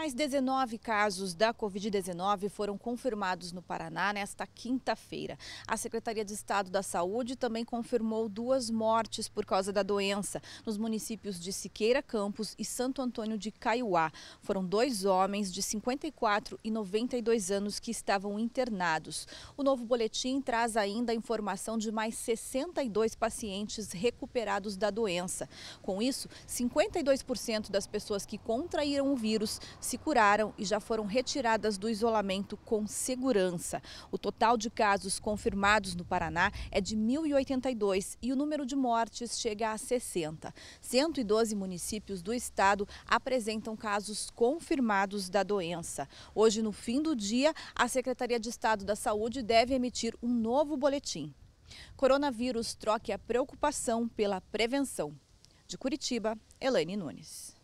Mais 19 casos da Covid-19 foram confirmados no Paraná nesta quinta-feira. A Secretaria de Estado da Saúde também confirmou duas mortes por causa da doença nos municípios de Siqueira Campos e Santo Antônio de Caiuá. Foram dois homens de 54 e 92 anos que estavam internados. O novo boletim traz ainda a informação de mais 62 pacientes recuperados da doença. Com isso, 52% das pessoas que contraíram o vírus se curaram e já foram retiradas do isolamento com segurança. O total de casos confirmados no Paraná é de 1.082 e o número de mortes chega a 60. 112 municípios do estado apresentam casos confirmados da doença. Hoje, no fim do dia, a Secretaria de Estado da Saúde deve emitir um novo boletim. Coronavírus troque a preocupação pela prevenção. De Curitiba, Elaine Nunes.